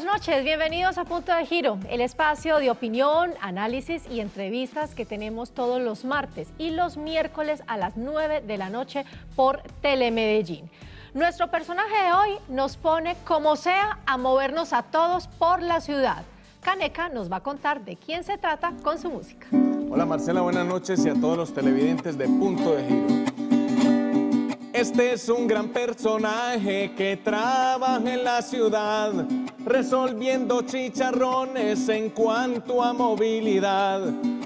Buenas noches, bienvenidos a Punto de Giro, el espacio de opinión, análisis y entrevistas que tenemos todos los martes y los miércoles a las 9 de la noche por Telemedellín. Nuestro personaje de hoy nos pone como sea a movernos a todos por la ciudad. Caneca nos va a contar de quién se trata con su música. Hola Marcela, buenas noches y a todos los televidentes de Punto de Giro. Este es un gran personaje que trabaja en la ciudad, resolviendo chicharrones en cuanto a movilidad.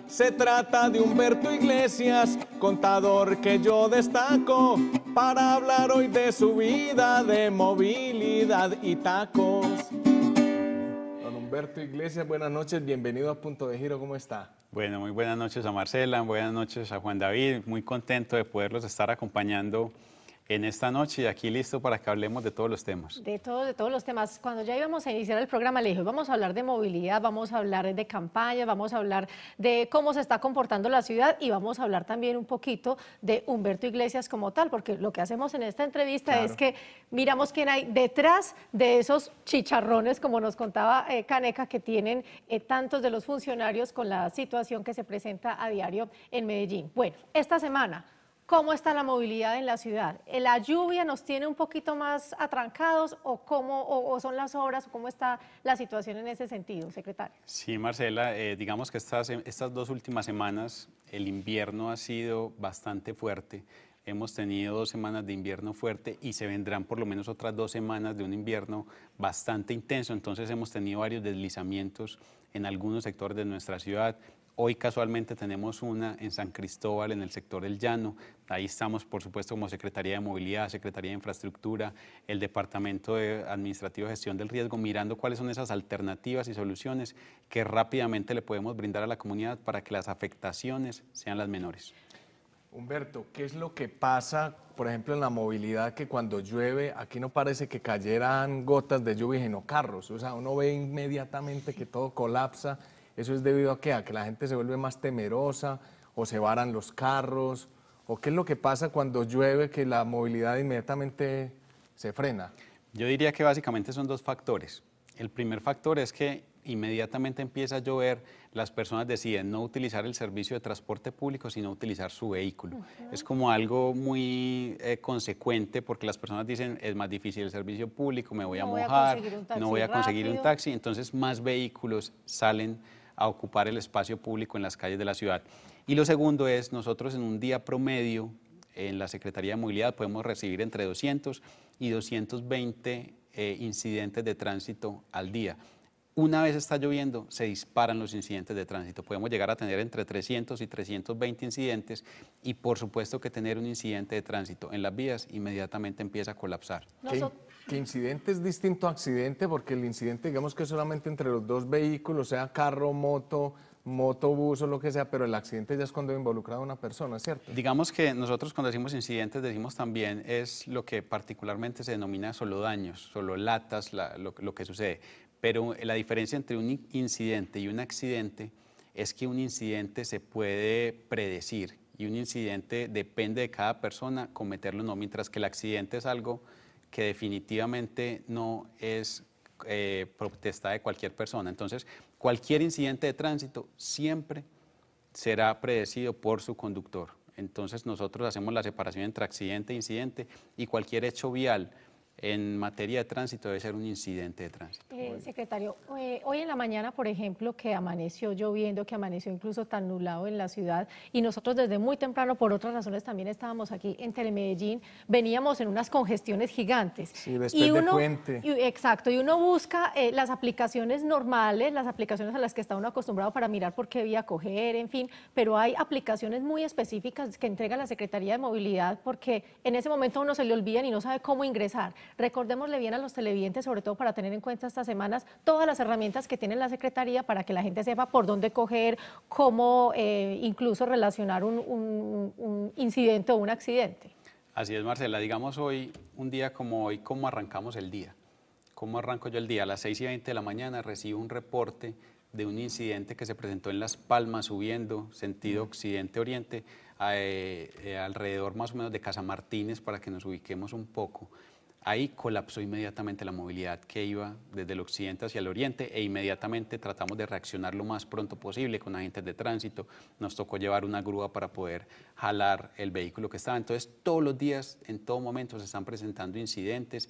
Se trata de Humberto Iglesias, contador que yo destaco, para hablar hoy de su vida de movilidad y tacos. Don Humberto Iglesias, buenas noches, bienvenido a Punto de Giro, ¿cómo está? Bueno, muy buenas noches a Marcela, buenas noches a Juan David, muy contento de poderlos estar acompañando en esta noche y aquí listo para que hablemos de todos los temas. De, todos, de todos los temas. Cuando ya íbamos a iniciar el programa, le dije, vamos a hablar de movilidad, vamos a hablar de campaña, vamos a hablar de cómo se está comportando la ciudad y vamos a hablar también un poquito de Humberto Iglesias como tal, porque lo que hacemos en esta entrevista es que miramos quién hay detrás de esos chicharrones, como nos contaba eh, Caneca, que tienen eh, tantos de los funcionarios con la situación que se presenta a diario en Medellín. Bueno, esta semana ¿Cómo está la movilidad en la ciudad? ¿La lluvia nos tiene un poquito más atrancados o cómo o, son las obras o cómo está la situación en ese sentido, secretaria. Sí, Marcela, eh, digamos que estas, estas dos últimas semanas el invierno ha sido bastante fuerte. Hemos tenido dos semanas de invierno fuerte y se vendrán por lo menos otras dos semanas de un invierno bastante intenso. Entonces hemos tenido varios deslizamientos en algunos sectores de nuestra ciudad. Hoy casualmente tenemos una en San Cristóbal, en el sector del Llano. Ahí estamos, por supuesto, como Secretaría de Movilidad, Secretaría de Infraestructura, el Departamento de Administrativo de Gestión del Riesgo, mirando cuáles son esas alternativas y soluciones que rápidamente le podemos brindar a la comunidad para que las afectaciones sean las menores. Humberto, ¿qué es lo que pasa, por ejemplo, en la movilidad que cuando llueve, aquí no parece que cayeran gotas de lluvia, no carros? O sea, uno ve inmediatamente que todo colapsa ¿Eso es debido a qué? ¿A que la gente se vuelve más temerosa o se varan los carros? ¿O qué es lo que pasa cuando llueve que la movilidad inmediatamente se frena? Yo diría que básicamente son dos factores. El primer factor es que inmediatamente empieza a llover, las personas deciden no utilizar el servicio de transporte público, sino utilizar su vehículo. Es como algo muy eh, consecuente porque las personas dicen, es más difícil el servicio público, me voy a mojar, no voy a conseguir un taxi, entonces más vehículos salen a ocupar el espacio público en las calles de la ciudad. Y lo segundo es, nosotros en un día promedio en la Secretaría de Movilidad podemos recibir entre 200 y 220 eh, incidentes de tránsito al día. Una vez está lloviendo, se disparan los incidentes de tránsito. Podemos llegar a tener entre 300 y 320 incidentes y por supuesto que tener un incidente de tránsito en las vías inmediatamente empieza a colapsar. Que incidente es distinto a accidente, porque el incidente, digamos que es solamente entre los dos vehículos, sea carro, moto, motobús o lo que sea, pero el accidente ya es cuando involucra a una persona, ¿cierto? Digamos que nosotros cuando decimos incidentes decimos también es lo que particularmente se denomina solo daños, solo latas, lo, lo, que sucede. Pero eh, la diferencia entre un incidente y un accidente es que un incidente se puede predecir y un incidente depende de cada persona cometerlo o no, mientras que el accidente es algo que definitivamente no es eh, protesta de cualquier persona. Entonces, cualquier incidente de tránsito siempre será predecido por su conductor. Entonces, nosotros hacemos la separación entre accidente e incidente y cualquier hecho vial en materia de tránsito debe ser un incidente de tránsito. Eh, secretario, eh, hoy en la mañana, por ejemplo, que amaneció lloviendo, que amaneció incluso tan nublado en la ciudad, y nosotros desde muy temprano, por otras razones, también estábamos aquí en Telemedellín, veníamos en unas congestiones gigantes. Sí, y uno, de puente. exacto, y uno busca eh, las aplicaciones normales, las aplicaciones a las que está uno acostumbrado para mirar por qué vía coger, en fin, pero hay aplicaciones muy específicas que entrega la Secretaría de Movilidad porque en ese momento uno se le olvida y no sabe cómo ingresar. Recordémosle bien a los televidentes, sobre todo para tener en cuenta estas semanas, todas las herramientas que tiene la Secretaría para que la gente sepa por dónde coger, cómo eh, incluso relacionar un, incidente o un accidente. Así es, Marcela. Digamos hoy, un día como hoy, ¿cómo arrancamos el día? ¿Cómo arranco yo el día? A las 6 y 20 de la mañana recibo un reporte de un incidente que se presentó en Las Palmas, subiendo sentido occidente-oriente, eh, eh, alrededor más o menos de Casa Martínez, para que nos ubiquemos un poco. Ahí colapsó inmediatamente la movilidad que iba desde el occidente hacia el oriente e inmediatamente tratamos de reaccionar lo más pronto posible con agentes de tránsito. Nos tocó llevar una grúa para poder jalar el vehículo que estaba. Entonces todos los días, en todo momento se están presentando incidentes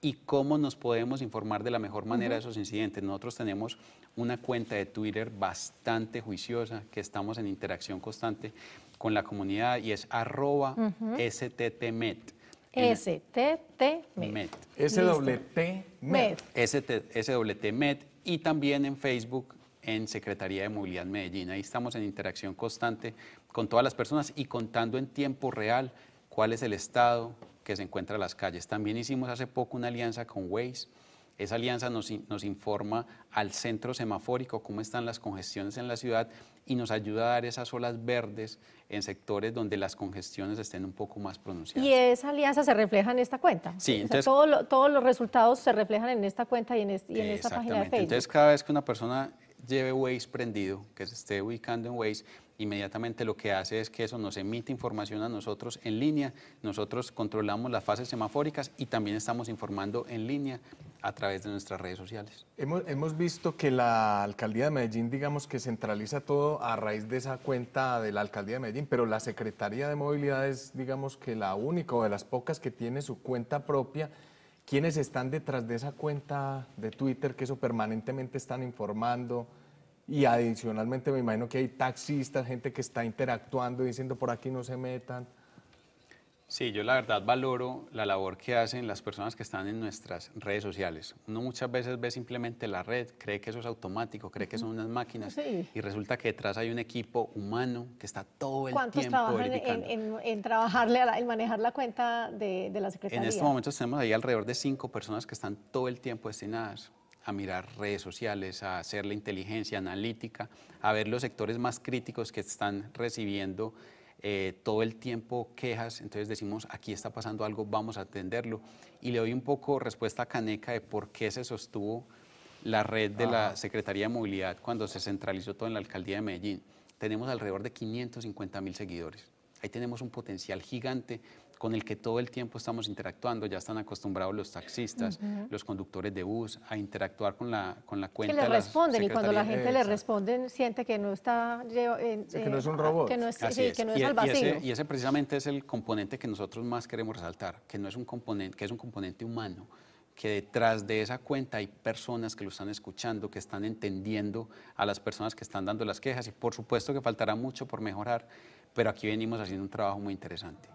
y cómo nos podemos informar de la mejor manera de esos incidentes. Nosotros tenemos una cuenta de Twitter bastante juiciosa que estamos en interacción constante con la comunidad y es arroba sttmet STTMED. SWTMED. med y también en Facebook en Secretaría de Movilidad Medellín. Ahí estamos en interacción constante con todas las personas y contando en tiempo real cuál es el estado que se encuentra en las calles. También hicimos hace poco una alianza con Waze esa alianza nos, informa al centro semafórico cómo están las congestiones en la ciudad y nos ayuda a dar esas olas verdes en sectores donde las congestiones estén un poco más pronunciadas. Y esa alianza se refleja en esta cuenta. Sí, entonces, todos los resultados se reflejan en esta cuenta y en, y en esta página de Facebook. Entonces, cada vez que una persona lleve Waze prendido, que se esté ubicando en Waze, inmediatamente lo que hace es que eso nos emite información a nosotros en línea, nosotros controlamos las fases semafóricas y también estamos informando en línea a través de nuestras redes sociales. Hemos, hemos visto que la alcaldía de Medellín, digamos que centraliza todo a raíz de esa cuenta de la alcaldía de Medellín, pero la Secretaría de Movilidad es, digamos que la única o de las pocas que tiene su cuenta propia. ¿Quiénes están detrás de esa cuenta de Twitter que eso permanentemente están informando? Y adicionalmente me imagino que hay taxistas, gente que está interactuando y diciendo por aquí no se metan. Sí, yo la verdad valoro la labor que hacen las personas que están en nuestras redes sociales. Uno muchas veces ve simplemente la red, cree que eso es automático, cree que son unas máquinas y resulta que detrás hay un equipo humano que está todo el ¿Cuántos tiempo trabajan En, trabajarle, a manejar la cuenta de, de la este Secretaría? En estos momentos tenemos ahí alrededor de cinco personas que están todo el tiempo destinadas a mirar redes sociales, a hacer la inteligencia analítica, a ver los sectores más críticos que están recibiendo eh, todo el tiempo quejas, entonces decimos, aquí está pasando algo, vamos a atenderlo. Y le doy un poco respuesta Caneca de por qué se sostuvo la red de la Secretaría de Movilidad cuando se centralizó todo en la Alcaldía de Medellín. Tenemos alrededor de 550 mil seguidores. Ahí tenemos un potencial gigante con el que todo el tiempo estamos interactuando. Ya están acostumbrados los taxistas, los conductores de bus a interactuar con la, con la cuenta. Que le responden y cuando la gente le responde siente que no está... que eh, no es un robot. Que no es, vacío. E- y ese, y ese, precisamente es el componente que nosotros más queremos resaltar, que, no es, un componente, que es un componente humano que detrás de esa cuenta hay personas que lo están escuchando, que están entendiendo a las personas que están dando las quejas y por supuesto que faltará mucho por mejorar, pero aquí venimos haciendo un trabajo muy interesante.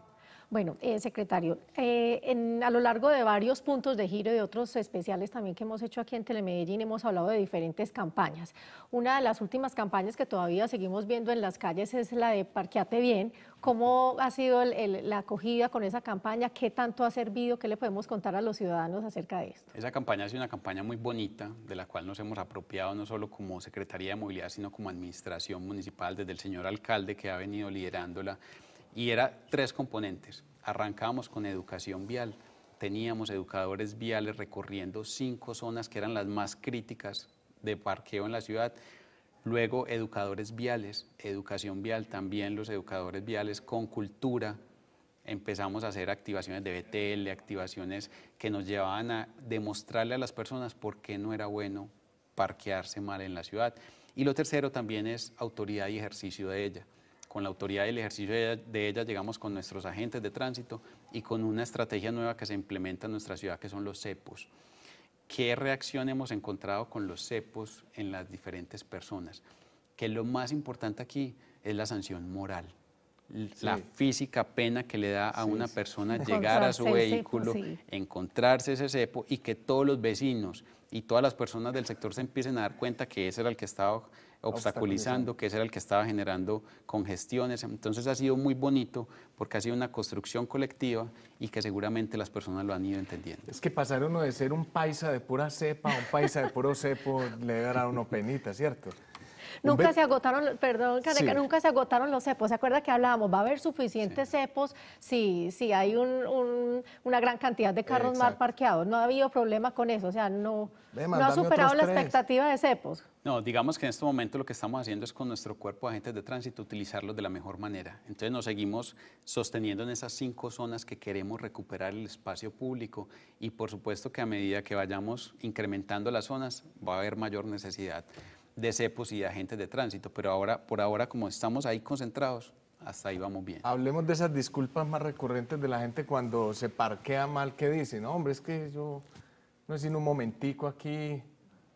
Bueno, eh, secretario, eh, a lo largo de varios puntos de giro y de otros especiales también que hemos hecho aquí en Telemedellín, hemos hablado de diferentes campañas. Una de las últimas campañas que todavía seguimos viendo en las calles es la de Parqueate Bien. ¿Cómo ha sido la acogida con esa campaña? ¿Qué tanto ha servido? ¿Qué le podemos contar a los ciudadanos acerca de esto? Esa campaña ha sido una campaña muy bonita, de la cual nos hemos apropiado no solo como Secretaría de Movilidad, sino como Administración Municipal, desde el señor alcalde que ha venido liderándola y era tres componentes. arrancamos con educación vial, teníamos educadores viales recorriendo cinco zonas que eran las más críticas de parqueo en la ciudad, luego educadores viales, educación vial, también los educadores viales con cultura, empezamos a hacer activaciones de BTL, activaciones que nos llevaban a demostrarle a las personas por qué no era bueno parquearse mal en la ciudad. Y lo tercero también es autoridad y ejercicio de ella con la autoridad y el ejercicio de ella llegamos con nuestros agentes de tránsito y con una estrategia nueva que se implementa en nuestra ciudad, que son los cepos. ¿Qué reacción hemos encontrado con los cepos en las diferentes personas? Que lo más importante aquí es la sanción moral la física pena que le da a una persona llegar a su vehículo, encontrarse ese cepo y que todos los vecinos y todas las personas del sector se empiecen a dar cuenta que ese era el que estaba obstaculizando, que ese era el que estaba generando congestiones. Entonces ha sido muy bonito porque ha sido una construcción colectiva y que seguramente las personas lo han ido entendiendo. Es que pasar uno de ser un paisa de pura cepa a un paisa de puro cepo le dará uno penita, ¿cierto? Nunca se agotaron, perdón, nunca se agotaron los cepos. ¿Se acuerda que hablábamos? ¿Va a haber suficientes cepos si, hay una gran cantidad de carros mal parqueados? No ha habido problema con eso, o sea, no, no ha superado la expectativa de cepos. No, digamos que en este momento lo que estamos haciendo es con nuestro cuerpo de agentes de tránsito utilizarlos de la mejor manera. Entonces nos seguimos sosteniendo en esas cinco zonas que queremos recuperar el espacio público y por supuesto que a medida que vayamos incrementando las zonas va a haber mayor necesidad de cepos y de agentes de tránsito, pero ahora, por ahora, como estamos ahí concentrados, hasta ahí vamos bien. Hablemos de esas disculpas más recurrentes de la gente cuando se parquea mal, ¿Qué dice, no, hombre, es que yo no es sino un momentico aquí,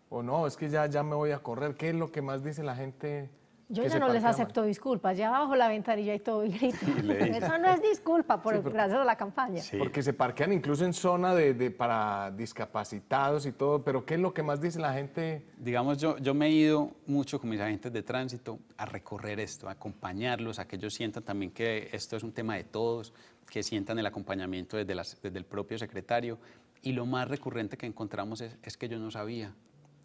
o no, es que ya, ya me voy a correr. ¿Qué es lo que más dice la gente? Yo ya no les acepto disculpas, ya bajo la ventanilla y todo y grito. Eso no es disculpa, por, el porque, de la campaña. Porque se parquean incluso en zona de, para discapacitados y todo, pero ¿qué es lo que más dice la gente? Digamos, yo, yo me he ido mucho con mis agentes de tránsito a recorrer esto, a acompañarlos, a que ellos sientan también que esto es un tema de todos, que sientan el acompañamiento desde, el propio secretario. Y lo más recurrente que encontramos es, que yo no sabía,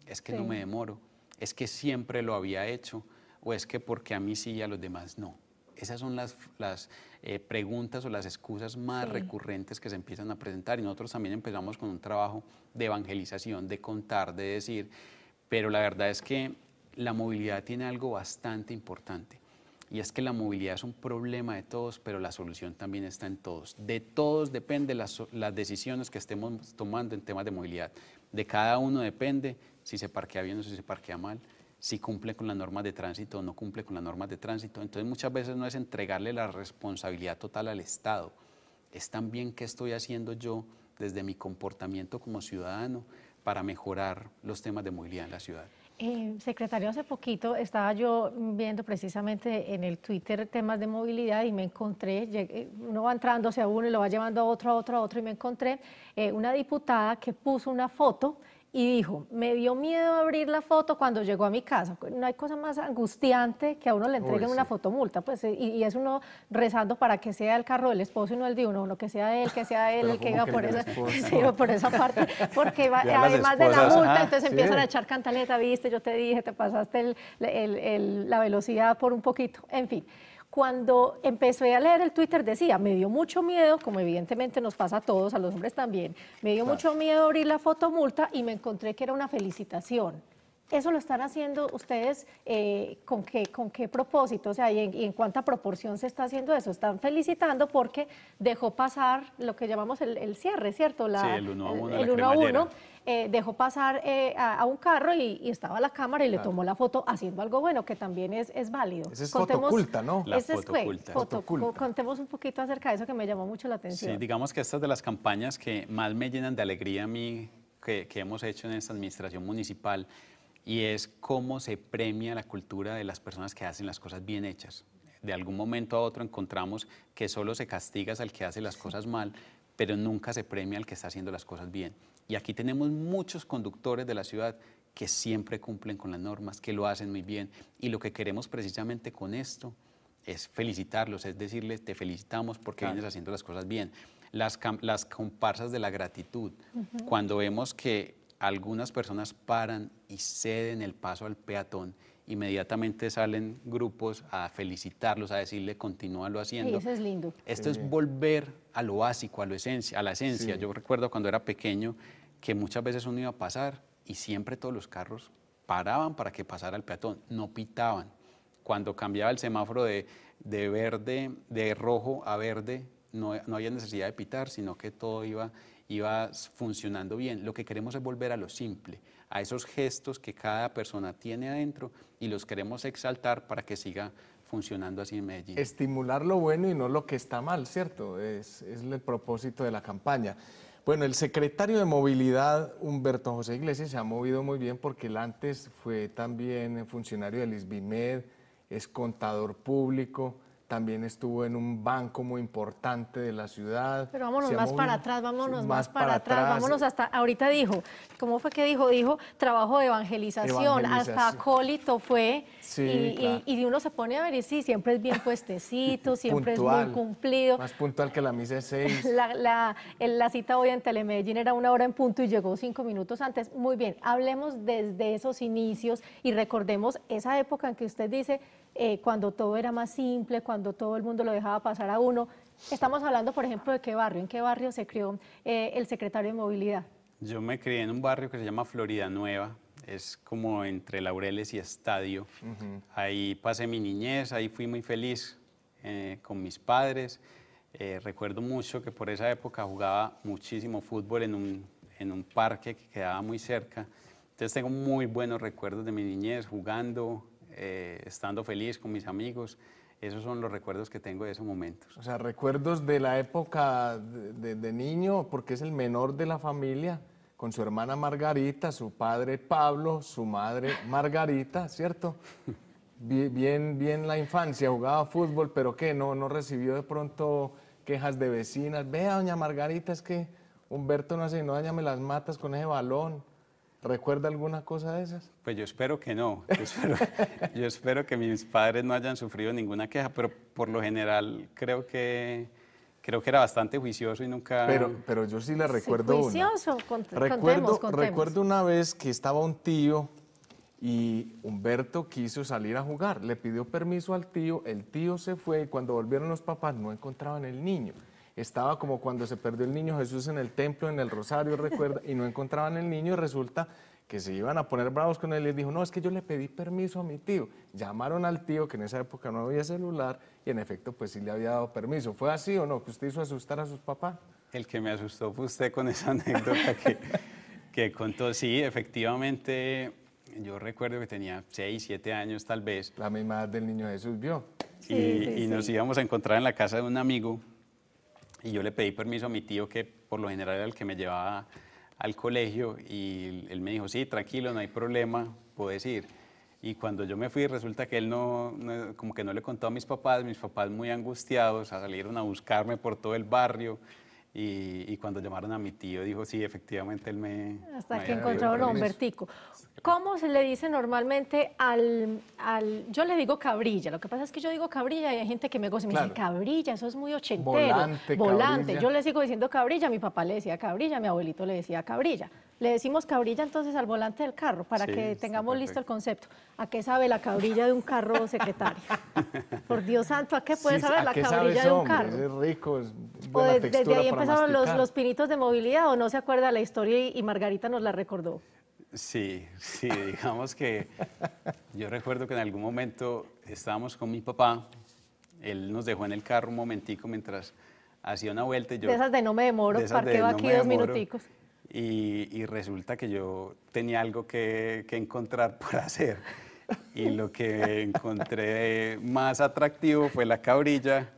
es que no me demoro, es que siempre lo había hecho o es que porque a mí sí y a los demás no. Esas son las, eh, preguntas o las excusas más recurrentes que se empiezan a presentar y nosotros también empezamos con un trabajo de evangelización, de contar, de decir, pero la verdad es que la movilidad tiene algo bastante importante y es que la movilidad es un problema de todos, pero la solución también está en todos. De todos depende las, las decisiones que estemos tomando en temas de movilidad. De cada uno depende si se parquea bien o si se parquea mal si cumple con las normas de tránsito o no cumple con las normas de tránsito. Entonces muchas veces no es entregarle la responsabilidad total al Estado, es también qué estoy haciendo yo desde mi comportamiento como ciudadano para mejorar los temas de movilidad en la ciudad. Eh, secretario, hace poquito estaba yo viendo precisamente en el Twitter temas de movilidad y me encontré, eh, uno va entrándose a uno y lo va llevando a otro, a otro, a otro, y me encontré eh, una diputada que puso una foto y dijo, me dio miedo abrir la foto cuando llegó a mi casa. No hay cosa más angustiante que a uno le entreguen una foto una fotomulta, pues, eh, y, es uno rezando para que sea el carro del esposo y no el de uno, uno que sea él, que sea él, que iba por, esa, por esa parte, porque además de la multa, entonces empiezan a echar cantaleta, viste, yo te dije, te pasaste la velocidad por un poquito, en fin cuando empecé a leer el Twitter decía, me dio mucho miedo, como evidentemente nos pasa a todos, a los hombres también, me dio mucho miedo abrir la foto multa y me encontré que era una felicitación. ¿Eso lo están haciendo ustedes eh, ¿con, qué, con qué propósito? O sea, ¿y en, cuánta proporción se está haciendo eso? Están felicitando porque dejó pasar lo que llamamos el, cierre, ¿cierto? sí, el 1 a 1. Eh, dejó pasar eh, a, un carro y, estaba la cámara y le tomó la foto haciendo algo bueno, que también es, válido. es foto ¿no? La es, oculta. Contemos un poquito acerca de eso que me llamó mucho la atención. Sí, digamos que estas de las campañas que más me llenan de alegría a mí que, que hemos hecho en esta administración municipal y es cómo se premia la cultura de las personas que hacen las cosas bien hechas. De algún momento a otro encontramos que solo se castiga al que hace las cosas mal, pero nunca se premia al que está haciendo las cosas bien. Y aquí tenemos muchos conductores de la ciudad que siempre cumplen con las normas, que lo hacen muy bien. Y lo que queremos precisamente con esto es felicitarlos, es decirles, te felicitamos porque vienes haciendo las cosas bien. Las, comparsas de la gratitud, cuando vemos que algunas personas paran y ceden el paso al peatón, inmediatamente salen grupos a felicitarlos, a decirle lo haciendo. eso es lindo. Esto es volver a lo básico, a, lo esencia, a la esencia. Yo recuerdo cuando era pequeño que muchas veces uno iba a pasar y siempre todos los carros paraban para que pasara el peatón, no pitaban. Cuando cambiaba el semáforo de, verde, de rojo a verde, no, no había necesidad de pitar, sino que todo iba iba funcionando bien. Lo que queremos es volver a lo simple, a esos gestos que cada persona tiene adentro y los queremos exaltar para que siga funcionando así en Medellín. Estimular lo bueno y no lo que está mal, ¿cierto? Es, es el propósito de la campaña. Bueno, el secretario de Movilidad, Humberto José Iglesias, se ha movido muy bien porque él antes fue también funcionario del ISBIMED, es contador público, también estuvo en un banco muy importante de la ciudad. Pero vámonos más para atrás, vámonos más, para, atrás, vámonos hasta, ahorita dijo, ¿cómo fue que dijo? Dijo trabajo de evangelización, hasta acólito fue, sí, y, uno se pone a ver y sí, siempre es bien puestecito, siempre es muy cumplido. Más puntual que la misa de seis. La, la cita hoy en Telemedellín era una hora en punto y llegó cinco minutos antes. Muy bien, hablemos desde esos inicios y recordemos esa época en que usted dice, eh, cuando todo era más simple, cuando todo el mundo lo dejaba pasar a uno. Estamos hablando, por ejemplo, de qué barrio, en qué barrio se crió eh, el secretario de movilidad. Yo me crié en un barrio que se llama Florida Nueva, es como entre Laureles y Estadio. Ahí pasé mi niñez, ahí fui muy feliz eh, con mis padres. recuerdo mucho que por esa época jugaba muchísimo fútbol en un, en un parque que quedaba muy cerca. Entonces tengo muy buenos recuerdos de mi niñez jugando, eh, estando feliz con mis amigos. Esos son los recuerdos que tengo de esos momentos. O sea, recuerdos de la época de, niño, porque es el menor de la familia, con su hermana Margarita, su padre Pablo, su madre Margarita, ¿cierto? Bien, bien la infancia, jugaba fútbol, pero ¿qué? No, no recibió de pronto quejas de vecinas. Vea, doña Margarita, es que Humberto no hace, no, dañame las matas con ese balón. ¿Recuerda alguna cosa de esas? Pues yo espero que no. Yo espero, que mis padres no hayan sufrido ninguna queja, pero por lo general creo que creo que era bastante juicioso y nunca. Pero, pero yo sí le recuerdo. juicioso, recuerdo, recuerdo una vez que estaba un tío y Humberto quiso salir a jugar. Le pidió permiso al tío, el tío se fue y cuando volvieron los papás no encontraban el niño estaba como cuando se perdió el niño Jesús en el templo, en el rosario, recuerda, y no encontraban el niño, y resulta que se iban a poner bravos con él y dijo, no, es que yo le pedí permiso a mi tío. Llamaron al tío, que en esa época no había celular, y en efecto, pues sí le había dado permiso. ¿Fue así o no? ¿Que usted hizo asustar a sus papás? El que me asustó fue usted con esa anécdota que, contó. Sí, efectivamente, yo recuerdo que tenía 6, 7 años tal vez. La misma edad del niño Jesús vio. y, nos íbamos a encontrar en la casa de un amigo y yo le pedí permiso a mi tío, que por lo general era el que me llevaba al colegio, y él me dijo, sí, tranquilo, no hay problema, puedes ir. Y cuando yo me fui, resulta que él no, como que no le contó a mis papás, mis papás muy angustiados, salieron a buscarme por todo el barrio, y, cuando llamaron a mi tío, dijo, sí, efectivamente él me... Hasta que encontraron a Vertico. ¿Cómo se le dice normalmente al, al, Yo le digo cabrilla, lo que pasa es que yo digo cabrilla y hay gente que me goza y me dice, cabrilla, eso es muy ochentero. Volante, volante. Yo le sigo diciendo cabrilla, mi papá le decía cabrilla, mi abuelito le decía cabrilla. Le decimos cabrilla entonces al volante del carro para que tengamos listo el concepto. ¿A qué sabe la cabrilla de un carro, secretario? Por Dios santo, ¿a qué puede saber la cabrilla de un carro? Es rico, es buena Desde ahí empezaron los, los, pinitos de movilidad o no se acuerda la historia y, Margarita nos la recordó. Sí, sí, digamos que yo recuerdo que en algún momento estábamos con mi papá, él nos dejó en el carro un momentico mientras hacía una vuelta y yo... De esas de no me demoro, parqueo aquí dos minuticos y, resulta que yo tenía algo que, que encontrar por hacer. Y lo que encontré más atractivo fue la cabrilla,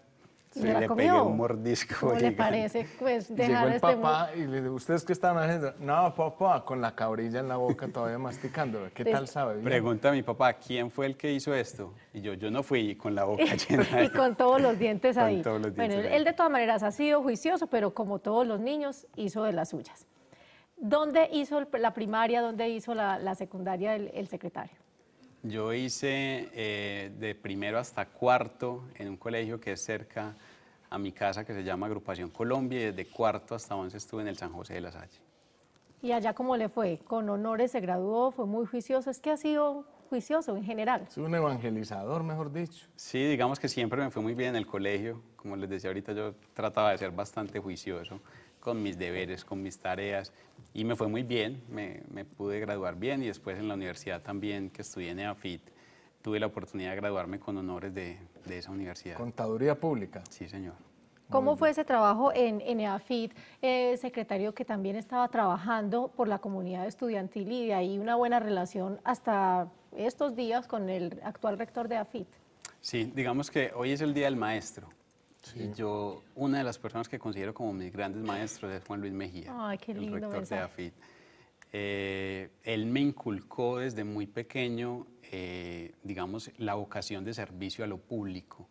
se le pegó pegué un mordisco. ¿Cómo le parece? Pues dejar Llegó el este papá y le ¿ustedes qué están haciendo? No, papá, con la cabrilla en la boca todavía masticándola, ¿Qué pues, tal sabe? Pregunta a mi papá, ¿quién fue el que hizo esto? Y yo, yo no fui con la boca llena. y con todos los dientes ahí. Con todos los dientes bueno, él de todas maneras ha sido juicioso, pero como todos los niños, hizo de las suyas. ¿Dónde hizo la primaria, dónde hizo la, secundaria el, secretario? Yo hice eh, de primero hasta cuarto en un colegio que es cerca a mi casa que se llama Agrupación Colombia y desde cuarto hasta once estuve en el San José de la Salle. ¿Y allá cómo le fue? ¿Con honores se graduó? ¿Fue muy juicioso? Es que ha sido juicioso en general. Es un evangelizador, mejor dicho. Sí, digamos que siempre me fue muy bien en el colegio. Como les decía ahorita, yo trataba de ser bastante juicioso con mis deberes, con mis tareas, y me fue muy bien, me, pude graduar bien y después en la universidad también que estudié en EAFIT, tuve la oportunidad de graduarme con honores de, esa universidad. Contaduría pública. Sí, señor. ¿Cómo fue ese trabajo en, EAFIT, eh, secretario, que también estaba trabajando por la comunidad estudiantil y de ahí una buena relación hasta estos días con el actual rector de EAFIT? Sí, digamos que hoy es el Día del Maestro. Y yo, una de las personas que considero como mis grandes maestros es Juan Luis Mejía, Ay, qué lindo el rector de AFIT. Eh, él me inculcó desde muy pequeño, eh, digamos, la vocación de servicio a lo público.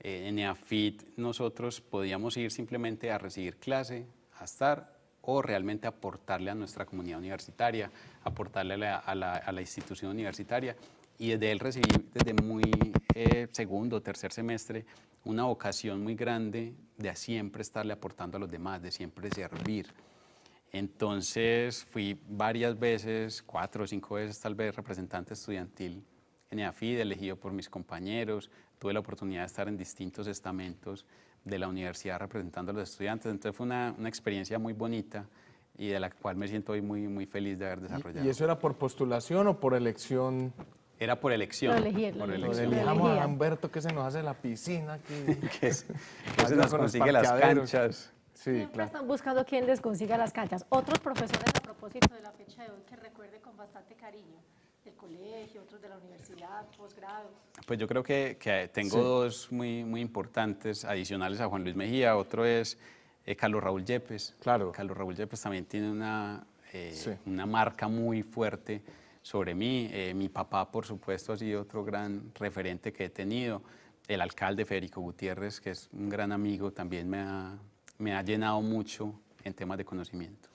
Eh, en EAFIT nosotros podíamos ir simplemente a recibir clase, a estar o realmente aportarle a nuestra comunidad universitaria, aportarle a la, institución universitaria. Y desde él recibí, desde muy segundo o tercer semestre, una vocación muy grande de siempre estarle aportando a los demás, de siempre servir. Entonces fui varias veces, cuatro o cinco veces tal vez, representante estudiantil en EAFID, elegido por mis compañeros, tuve la oportunidad de estar en distintos estamentos de la universidad representando a los estudiantes, entonces fue una, experiencia muy bonita y de la cual me siento hoy muy, muy feliz de haber desarrollado. ¿Y eso era por postulación o por elección era por elección. Lo por elección. Elijamos a Humberto que se nos hace la piscina. Que, se, nos consigue las canchas. Sí, Siempre están buscando quién les consiga las canchas. Otros profesores, a propósito de la fecha de hoy, que recuerde con bastante cariño del colegio, otros de la universidad, posgrados. Pues yo creo que, tengo dos muy, muy importantes adicionales a Juan Luis Mejía. Otro es eh, Carlos Raúl Yepes. Claro. Carlos Raúl Yepes también tiene una, eh, una marca muy fuerte sobre mí. Eh, mi papá, por supuesto, ha sido otro gran referente que he tenido. El alcalde Federico Gutiérrez, que es un gran amigo, también me ha, me ha llenado mucho en temas de conocimiento.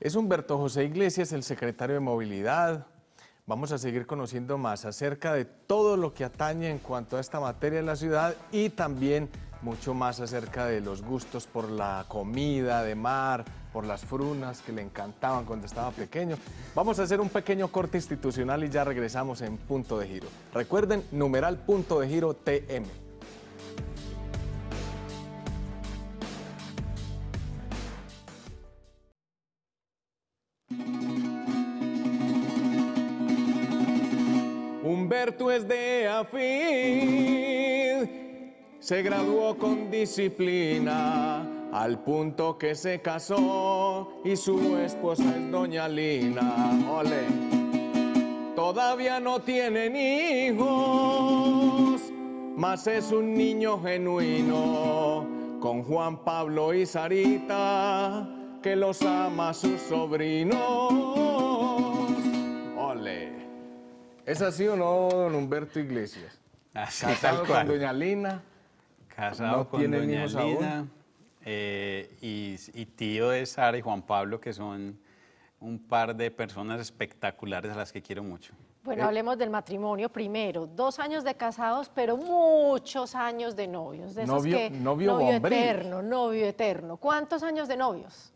Es Humberto José Iglesias, el secretario de Movilidad. Vamos a seguir conociendo más acerca de todo lo que atañe en cuanto a esta materia en la ciudad y también mucho más acerca de los gustos por la comida de mar, por las frunas que le encantaban cuando estaba pequeño. Vamos a hacer un pequeño corte institucional y ya regresamos en Punto de Giro. Recuerden, numeral Punto de Giro TM. Humberto es de AFID, se graduó con disciplina al punto que se casó y su esposa es doña Lina. Ole. Todavía no tienen hijos, mas es un niño genuino con Juan Pablo y Sarita, que los ama sus sobrinos. Ole. ¿Es así o no, don Humberto Iglesias? Así, Casado con doña Lina. Casado con doña eh, y, tío de Sara y Juan Pablo, que son un par de personas espectaculares a las que quiero mucho. Bueno, eh, hablemos del matrimonio primero. Dos años de casados, pero muchos años de novios. novio eterno, novio eterno. ¿Cuántos años de novios?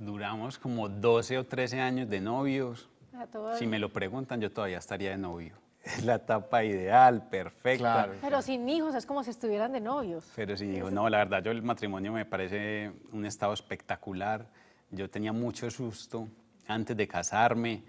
Duramos como 12 o 13 años de novios. Ah, si me lo preguntan, yo todavía estaría de novio es la etapa ideal, perfecta. pero sin hijos es como si estuvieran de novios. Pero sin hijos, no, la verdad, yo el matrimonio me parece un estado espectacular. Yo tenía mucho susto antes de casarme.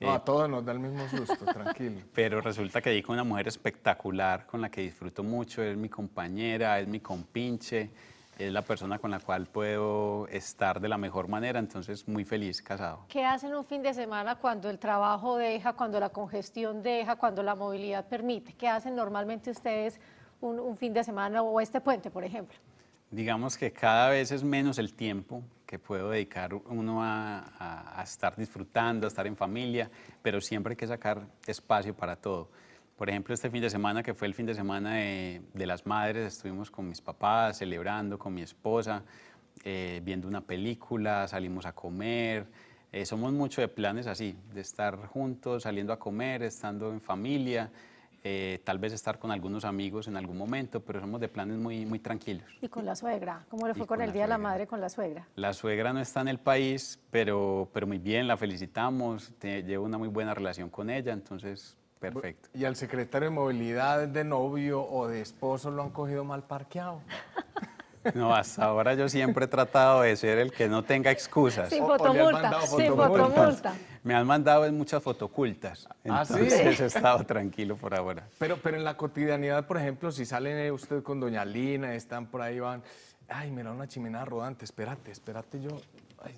a eh, todos nos da el mismo susto, tranquilo. Pero resulta que di con una mujer espectacular, con la que disfruto mucho, es mi compañera, es mi compinche es la persona con la cual puedo estar de la mejor manera, entonces muy feliz casado. ¿Qué hacen un fin de semana cuando el trabajo deja, cuando la congestión deja, cuando la movilidad permite? ¿Qué hacen normalmente ustedes un, fin de semana o este puente, por ejemplo? Digamos que cada vez es menos el tiempo que puedo dedicar uno a estar disfrutando, a estar en familia, pero siempre hay que sacar espacio para todo. Por ejemplo, este fin de semana, que fue el fin de semana de, las madres, estuvimos con mis papás, celebrando con mi esposa, eh, viendo una película, salimos a comer. Eh, somos mucho de planes así, de estar juntos, saliendo a comer, estando en familia. Eh, tal vez estar con algunos amigos en algún momento, pero somos de planes muy, muy tranquilos. ¿Y con la suegra? ¿Cómo le fue con, el Día de la Madre con la suegra? La suegra no está en el país, pero, pero muy bien, la felicitamos, llevo una muy buena relación con ella, entonces Perfecto. ¿Y al secretario de movilidad de novio o de esposo lo han cogido mal parqueado? No, hasta ahora yo siempre he tratado de ser el que no tenga excusas. Sin fotomulta, sin fotomulta. Me han mandado en muchas fotocultas. Ah, entonces he estado tranquilo por ahora. Pero, pero en la cotidianidad, por ejemplo, si salen usted con Doña Lina, están por ahí, van, ay, mira, una chimenea rodante, espérate, espérate yo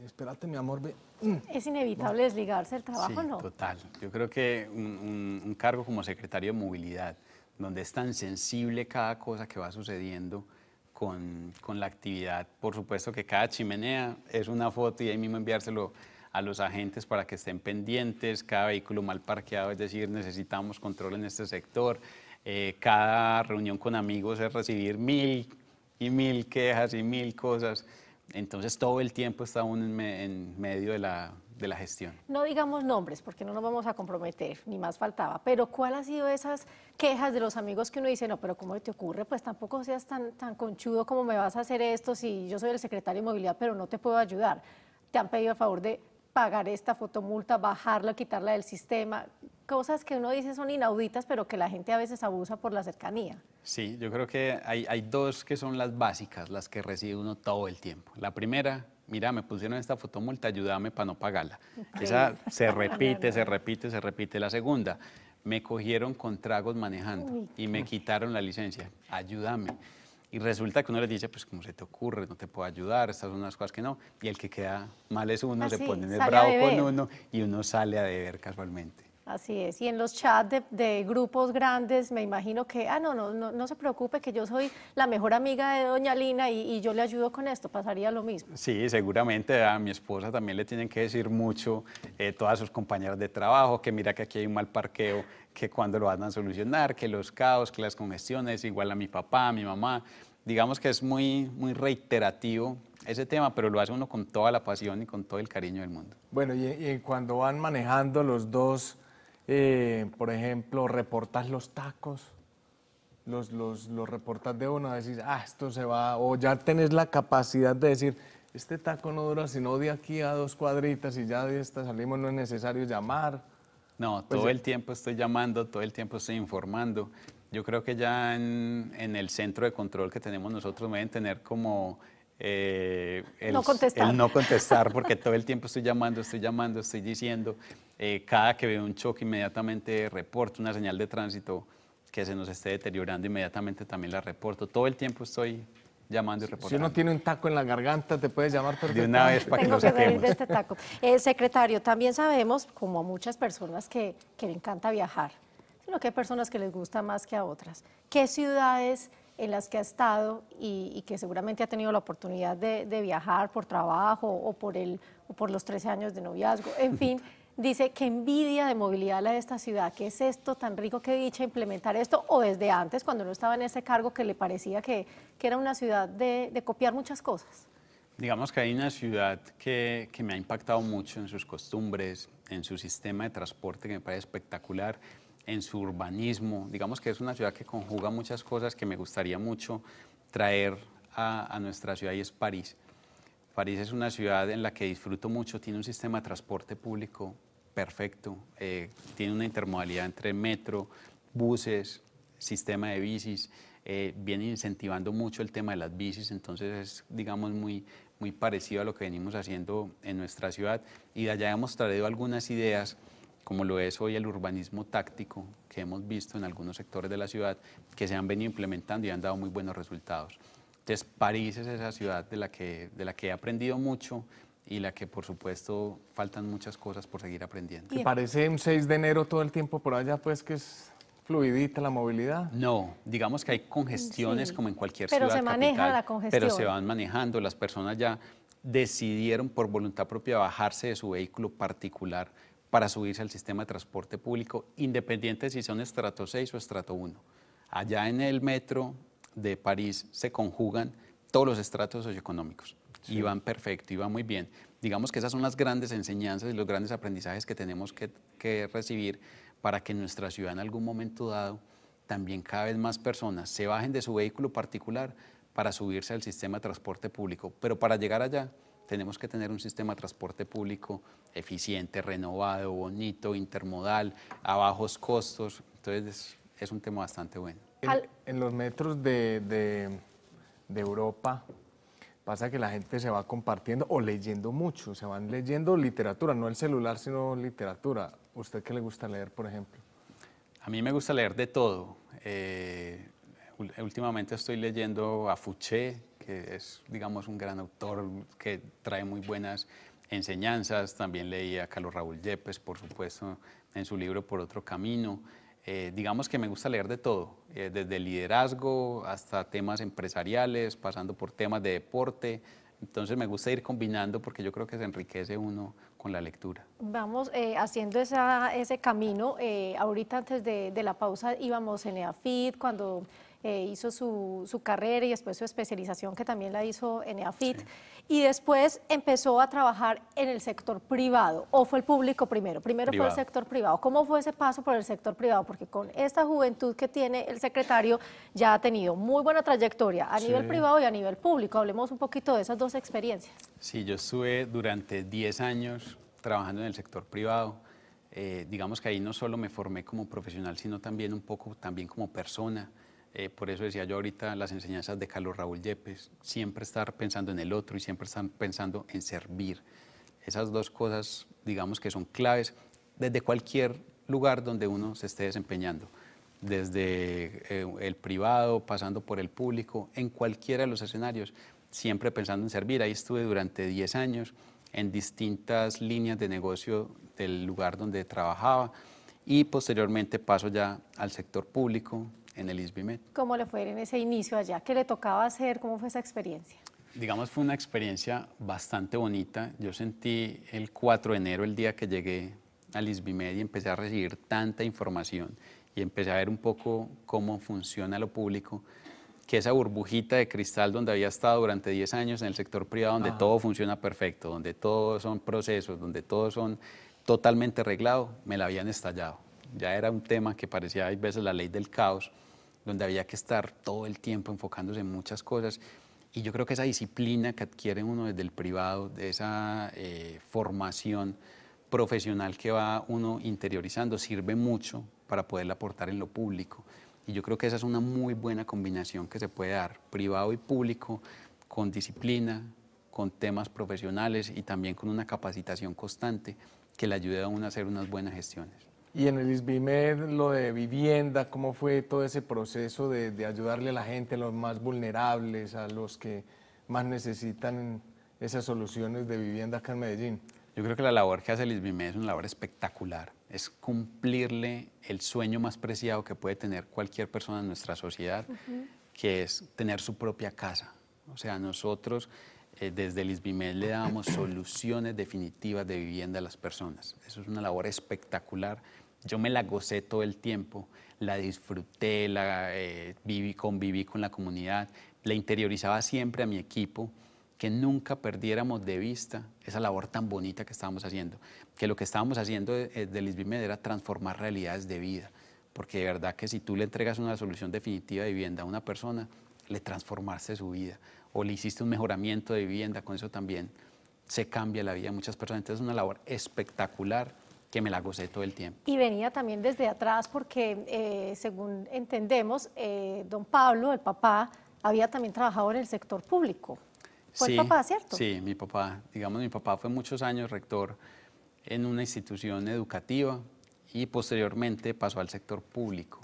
espérate, mi amor, mm. Es inevitable desligarse del trabajo, sí, ¿no? Total. Yo creo que un, cargo como secretario de movilidad, donde es tan sensible cada cosa que va sucediendo con, con la actividad, por supuesto que cada chimenea es una foto y ahí mismo enviárselo a los agentes para que estén pendientes, cada vehículo mal parqueado, es decir, necesitamos control en este sector, eh, cada reunión con amigos es recibir mil y mil quejas y mil cosas. Entonces todo el tiempo está aún en, medio de la, gestión. No digamos nombres porque no nos vamos a comprometer, ni más faltaba, pero ¿cuál ha sido esas quejas de los amigos que uno dice, no, pero ¿cómo te ocurre? Pues tampoco seas tan, tan conchudo como me vas a hacer esto si yo soy el secretario de movilidad, pero no te puedo ayudar. Te han pedido a favor de pagar esta fotomulta, bajarla, quitarla del sistema cosas que uno dice son inauditas, pero que la gente a veces abusa por la cercanía. Sí, yo creo que hay, dos que son las básicas, las que recibe uno todo el tiempo. La primera, mira, me pusieron esta fotomulta, ayúdame para no pagarla. Esa se repite, se repite, se repite. La segunda, me cogieron con tragos manejando y me quitaron la licencia, ayúdame. Y resulta que uno les dice, pues, ¿cómo se te ocurre? No te puedo ayudar, estas son unas cosas que no. Y el que queda mal es uno, ah, se pone bravo con uno y uno sale a deber casualmente. Así es, y en los chats de, grupos grandes me imagino que, ah, no, no, no, se preocupe que yo soy la mejor amiga de doña Lina y, yo le ayudo con esto, pasaría lo mismo. Sí, seguramente a mi esposa también le tienen que decir mucho eh, todas sus compañeras de trabajo, que mira que aquí hay un mal parqueo, que cuando lo van a solucionar, que los caos, que las congestiones, igual a mi papá, a mi mamá, digamos que es muy, muy reiterativo ese tema, pero lo hace uno con toda la pasión y con todo el cariño del mundo. Bueno, y cuando van manejando los dos eh, por ejemplo, reportas los tacos, los, los, los reportas de una, decís, ah, esto se va, o ya tenés la capacidad de decir, este taco no dura sino de aquí a dos cuadritas y ya de esta salimos, no es necesario llamar. No, pues todo el tiempo estoy llamando, todo el tiempo estoy informando. Yo creo que ya en, en el centro de control que tenemos nosotros deben tener como eh, no contestar. no contestar, porque todo el tiempo estoy llamando, estoy llamando, estoy diciendo. Eh, cada que veo un choque, inmediatamente reporto una señal de tránsito que se nos esté deteriorando, inmediatamente también la reporto. Todo el tiempo estoy llamando y reportando. Si uno tiene un taco en la garganta, te puedes llamar perfectamente. De una vez para que, este eh, secretario, también sabemos, como a muchas personas que, que le encanta viajar, sino que hay personas que les gusta más que a otras. ¿Qué ciudades en las que ha estado y, que seguramente ha tenido la oportunidad de, viajar por trabajo o por, los 13 años de noviazgo, en fin. Dice, que envidia de movilidad la de esta ciudad, ¿qué es esto tan rico que dicha implementar esto? O desde antes, cuando no estaba en ese cargo, que le parecía que, era una ciudad de, copiar muchas cosas. Digamos que hay una ciudad que me ha impactado mucho en sus costumbres, en su sistema de transporte, que me parece espectacular, en su urbanismo. Digamos que es una ciudad que conjuga muchas cosas que me gustaría mucho traer a, nuestra ciudad y es París. París es una ciudad en la que disfruto mucho, tiene un sistema de transporte público perfecto, eh, tiene una intermodalidad entre metro, buses, sistema de bicis, eh, viene incentivando mucho el tema de las bicis, entonces es, digamos, muy, muy parecido a lo que venimos haciendo en nuestra ciudad y de allá hemos traído algunas ideas como lo es hoy el urbanismo táctico que hemos visto en algunos sectores de la ciudad que se han venido implementando y han dado muy buenos resultados. Entonces, París es esa ciudad de la que, de la que he aprendido mucho y la que, por supuesto, faltan muchas cosas por seguir aprendiendo. ¿Te parece un 6 de enero todo el tiempo por allá, pues, que es fluidita la movilidad? No, digamos que hay congestiones como en cualquier ciudad ciudad. Pero se maneja la congestión. Pero se van manejando, las personas ya decidieron por voluntad propia bajarse de su vehículo particular para subirse al sistema de transporte público, independiente si son estrato 6 o estrato 1. Allá en el metro de París se conjugan todos los estratos socioeconómicos y van perfecto, y van muy bien. Digamos que esas son las grandes enseñanzas y los grandes aprendizajes que tenemos que, que recibir para que en nuestra ciudad en algún momento dado también cada vez más personas se bajen de su vehículo particular para subirse al sistema de transporte público. Pero para llegar allá tenemos que tener un sistema de transporte público eficiente, renovado, bonito, intermodal, a bajos costos. Entonces es, un tema bastante bueno. En, los metros de, de, Europa pasa que la gente se va compartiendo o leyendo mucho, se van leyendo literatura, no el celular, sino literatura. ¿Usted qué le gusta leer, por ejemplo? A mí me gusta leer de todo. Eh, últimamente estoy leyendo a Fouché, que es, digamos, un gran autor que trae muy buenas enseñanzas. También leía a Carlos Raúl Yepes, por supuesto, en su libro Por otro camino. Eh, digamos que me gusta leer de todo, eh, desde liderazgo hasta temas empresariales, pasando por temas de deporte. Entonces me gusta ir combinando porque yo creo que se enriquece uno con la lectura. Vamos eh, haciendo ese camino. ahorita antes de, la pausa íbamos en EAFID, cuando eh, hizo su, su, carrera y después su especialización que también la hizo en EAFIT y después empezó a trabajar en el sector privado o fue el público primero, primero fue el sector privado. ¿Cómo fue ese paso por el sector privado? Porque con esta juventud que tiene el secretario ya ha tenido muy buena trayectoria a nivel privado y a nivel público. Hablemos un poquito de esas dos experiencias. Sí, yo estuve durante 10 años trabajando en el sector privado. Eh, digamos que ahí no solo me formé como profesional, sino también un poco también como persona. Eh, por eso decía yo ahorita las enseñanzas de Carlos Raúl Yepes, siempre estar pensando en el otro y siempre estar pensando en servir. Esas dos cosas, digamos que son claves desde cualquier lugar donde uno se esté desempeñando, desde eh, el privado, pasando por el público, en cualquiera de los escenarios, siempre pensando en servir. Ahí estuve durante 10 años en distintas líneas de negocio del lugar donde trabajaba y posteriormente paso ya al sector público, en el ISBIMED. ¿Cómo le fue en ese inicio allá? ¿Qué le tocaba hacer? ¿Cómo fue esa experiencia? Digamos, fue una experiencia bastante bonita. Yo sentí el 4 de enero, el día que llegué a ISBIMED y empecé a recibir tanta información y empecé a ver un poco cómo funciona lo público, que esa burbujita de cristal donde había estado durante 10 años en el sector privado, donde todo funciona perfecto, donde todos son procesos, donde todos son totalmente arreglado, me la habían estallado. Ya era un tema que parecía, a veces, la ley del caos donde había que estar todo el tiempo enfocándose en muchas cosas. Y yo creo que esa disciplina que adquiere uno desde el privado, de esa eh, formación profesional que va uno interiorizando, sirve mucho para poderla aportar en lo público. Y yo creo que esa es una muy buena combinación que se puede dar, privado y público, con disciplina, con temas profesionales y también con una capacitación constante que le ayude a uno a hacer unas buenas gestiones. Y en el ISBIMED, lo de vivienda, ¿cómo fue todo ese proceso de, ayudarle a la gente, a los más vulnerables, a los que más necesitan esas soluciones de vivienda acá en Medellín? Yo creo que la labor que hace el ISBIMED es una labor espectacular. Es cumplirle el sueño más preciado que puede tener cualquier persona en nuestra sociedad, que es tener su propia casa. O sea, nosotros eh, desde el ISBIMED le damos soluciones definitivas de vivienda a las personas. Eso es una labor espectacular yo me la gocé todo el tiempo, la disfruté, la eh, viví, conviví con la comunidad, la interiorizaba siempre a mi equipo, que nunca perdiéramos de vista esa labor tan bonita que estábamos haciendo, que lo que estábamos haciendo eh, eh, de Lisbimed era transformar realidades de vida, porque de verdad que si tú le entregas una solución definitiva de vivienda a una persona, le transformaste su vida o le hiciste un mejoramiento de vivienda, con eso también se cambia la vida de muchas personas. Entonces es una labor espectacular que me la gocé todo el tiempo. Y venía también desde atrás porque, eh, según entendemos, eh, don Pablo, el papá, había también trabajado en el sector público. Fue el papá, ¿cierto? Sí, mi papá. Digamos, mi papá fue muchos años rector en una institución educativa y posteriormente pasó al sector público.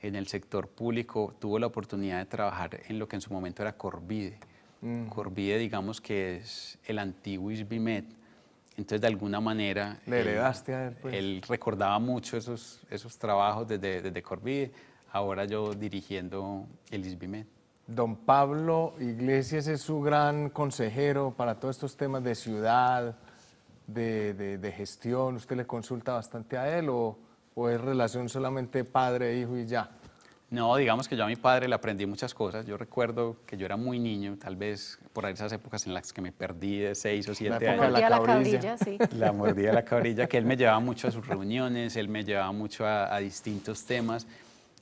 En el sector público tuvo la oportunidad de trabajar en lo que en su momento era Corvide. Corbide, mm. Corvide, digamos que es el antiguo ISBIMED, entonces, de alguna manera... Le pues. él, recordaba mucho esos, esos trabajos desde, desde ahora yo dirigiendo el ISBIMEN. Don Pablo Iglesias es su gran consejero para todos estos temas de ciudad, de, de, de gestión. ¿Usted le consulta bastante a él o, o es relación solamente padre-hijo y ya? No, digamos que yo a mi padre le aprendí muchas cosas. Yo recuerdo que yo era muy niño, tal vez por esas épocas en las que me perdí de seis o siete años. La mordida la cabrilla, sí. La mordida la cabrilla, que él me llevaba mucho a sus reuniones, él me llevaba mucho a, distintos temas.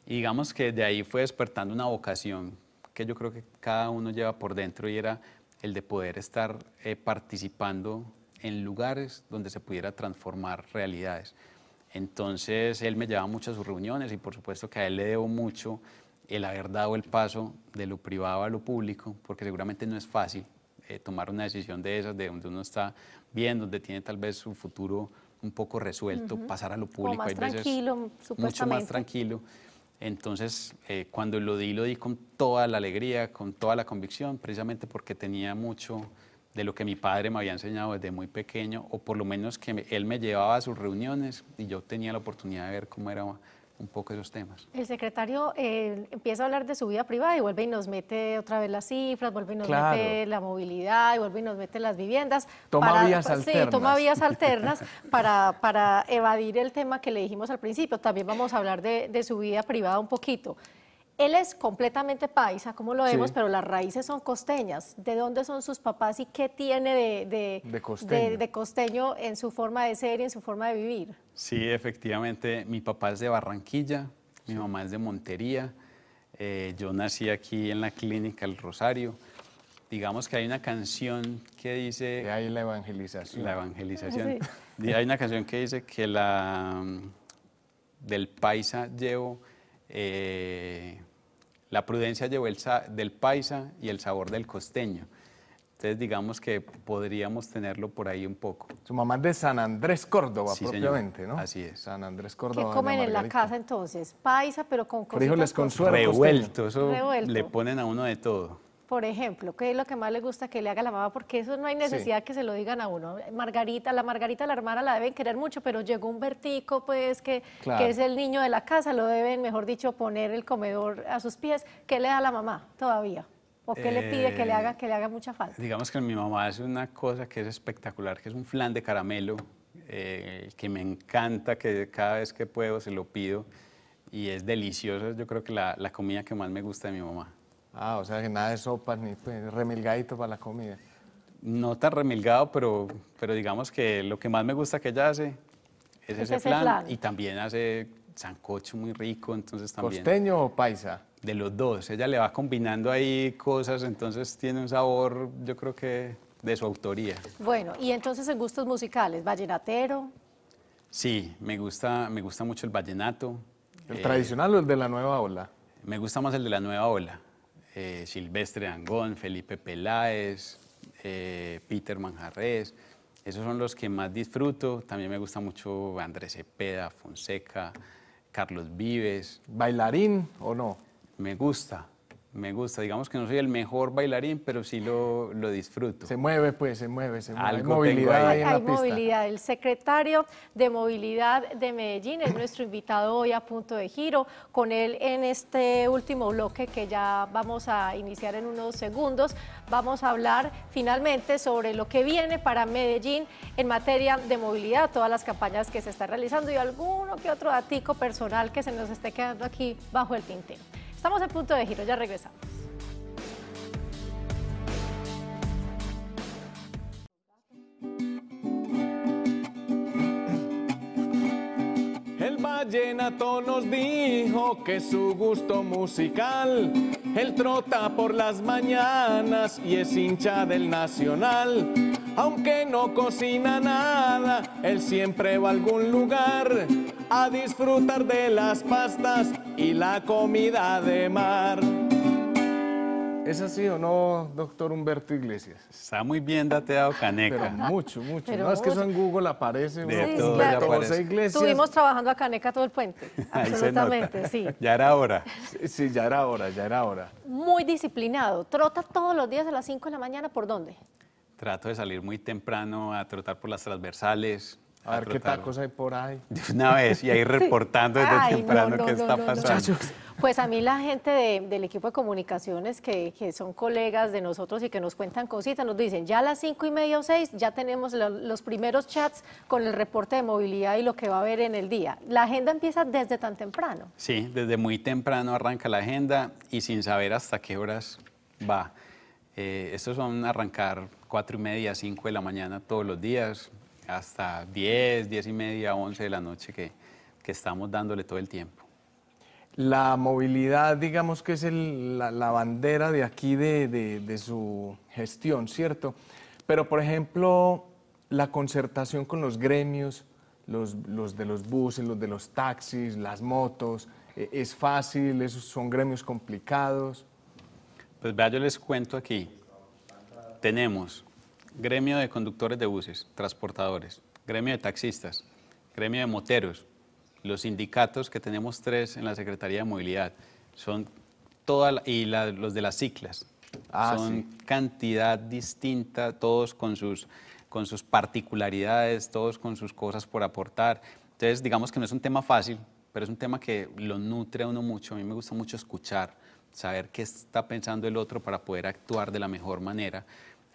Y digamos que de ahí fue despertando una vocación que yo creo que cada uno lleva por dentro y era el de poder estar eh, participando en lugares donde se pudiera transformar realidades. Entonces él me llevaba mucho a sus reuniones y por supuesto que a él le debo mucho el haber dado el paso de lo privado a lo público, porque seguramente no es fácil eh, tomar una decisión de esas, de donde uno está bien, donde tiene tal vez su futuro un poco resuelto, pasar a lo público. O más Hay tranquilo, Mucho más tranquilo. Entonces, eh, cuando lo di, lo di con toda la alegría, con toda la convicción, precisamente porque tenía mucho de lo que mi padre me había enseñado desde muy pequeño, o por lo menos que él me llevaba a sus reuniones y yo tenía la oportunidad de ver cómo eran un poco esos temas. El secretario eh, empieza a hablar de su vida privada y vuelve y nos mete otra vez las cifras, vuelve y nos mete la movilidad, y vuelve y nos mete las viviendas. Toma vías alternas. Sí, toma vías alternas para, evadir el tema que le dijimos al principio. También vamos a hablar de, de su vida privada un poquito. Él es completamente paisa, como lo vemos, pero las raíces son costeñas. ¿De dónde son sus papás y qué tiene de, de, costeño. en su forma de ser y en su forma de vivir? Sí, efectivamente, mi papá es de Barranquilla, mi mamá es de Montería, eh, yo nací aquí en la clínica El Rosario. Digamos que hay una canción que dice... Que hay la evangelización. La evangelización. Ah, hay una canción que dice que la mm, del paisa llevo... Eh, la prudencia llevó el del paisa y el sabor del costeño. Entonces digamos que podríamos tenerlo por ahí un poco. Su mamá es de San Andrés, Córdoba, propiamente, ¿no? Así es. San Andrés, Córdoba. ¿Qué comen en la casa entonces? Paisa, pero con costeño. Frijoles con suero. Revuelto, eso Revuelto. le ponen a uno de todo por ejemplo, ¿qué es lo que más le gusta que le haga la mamá? Porque eso no hay necesidad que se lo digan a uno. Margarita, la Margarita, la hermana, la deben querer mucho, pero llegó un vertico, pues, que, es el niño de la casa, lo deben, mejor dicho, poner el comedor a sus pies. ¿Qué le da la mamá todavía? ¿O qué le pide que le haga eh, que le haga mucha falta? Digamos que mi mamá hace una cosa que es espectacular, que es un flan de caramelo, eh, que me encanta, que cada vez que puedo se lo pido y es delicioso. Yo creo que la, la comida que más me gusta de mi mamá. Ah, o sea que nada de sopa, ni pues, remilgadito para la comida. No tan remilgado, pero, pero digamos que lo que más me gusta que ella hace es, ese, plan, Y también hace sancocho muy rico, entonces también... ¿Costeño o paisa? De los dos. Ella le va combinando ahí cosas, entonces tiene un sabor, yo creo que de su autoría. Bueno, y entonces en gustos musicales, vallenatero. Sí, me gusta, me gusta mucho el vallenato. ¿El tradicional o el de la nueva ola? Eh, me gusta más el de la nueva ola. Eh, Silvestre Angón, Felipe Peláez, eh, Peter Manjarres. Esos son los que más disfruto. También me gusta mucho Andrés Epeda, Fonseca, Carlos Vives. ¿Bailarín o no? Me gusta. Me gusta, digamos que no soy el mejor bailarín, pero sí lo, disfruto. Se mueve, pues, se mueve, se mueve. hay movilidad ahí en movilidad. El secretario de Movilidad de Medellín es nuestro invitado hoy a Punto de Giro. Con él en este último bloque que ya vamos a iniciar en unos segundos, vamos a hablar finalmente sobre lo que viene para Medellín en materia de movilidad, todas las campañas que se están realizando y alguno que otro datico personal que se nos esté quedando aquí bajo el tintero. Estamos en punto de giro, ya regresamos. El vallenato nos dijo que su gusto musical él trota por las mañanas y es hincha del Nacional. Aunque no cocina nada, él siempre va a algún lugar a disfrutar de las pastas y la comida de mar. ¿Es así o no, doctor Humberto Iglesias? Está muy bien dateado Caneca. mucho, mucho. no, es que eso en Google aparece. De aparece. Iglesias. Estuvimos trabajando a Caneca todo el puente. Absolutamente, sí. Ya era hora. Sí, sí, ya era hora, ya era hora. Muy disciplinado. ¿Trota todos los días a las 5 de la mañana? ¿Por dónde? Trato de salir muy temprano a trotar por las transversales, a, ver qué tacos hay por ahí. De una vez, y ahí reportando desde temprano qué está pasando. Pues a mí la gente del equipo de comunicaciones que, son colegas de nosotros y que nos cuentan cositas, nos dicen, ya a las cinco y media o seis ya tenemos los primeros chats con el reporte de movilidad y lo que va a haber en el día. La agenda empieza desde tan temprano. Sí, desde muy temprano arranca la agenda y sin saber hasta qué horas va. Eh, estos van a arrancar cuatro y media, cinco de la mañana todos los días hasta 10, 10 y media, 11 de la noche que, que estamos dándole todo el tiempo. La movilidad, digamos que es la, bandera de aquí de, de, su gestión, ¿cierto? Pero, por ejemplo, la concertación con los gremios, los, los, de los buses, los de los taxis, las motos? E, ¿Es fácil? ¿Esos son gremios complicados? Pues vea, yo les cuento aquí. Tenemos gremio de conductores de buses, transportadores, gremio de taxistas, gremio de moteros, los sindicatos que tenemos tres en la Secretaría de Movilidad, son toda, y los de las ciclas, ah, son cantidad distinta, todos con sus, con sus particularidades, todos con sus cosas por aportar. Entonces, digamos que no es un tema fácil, pero es un tema que lo nutre a uno mucho. A mí me gusta mucho escuchar, saber qué está pensando el otro para poder actuar de la mejor manera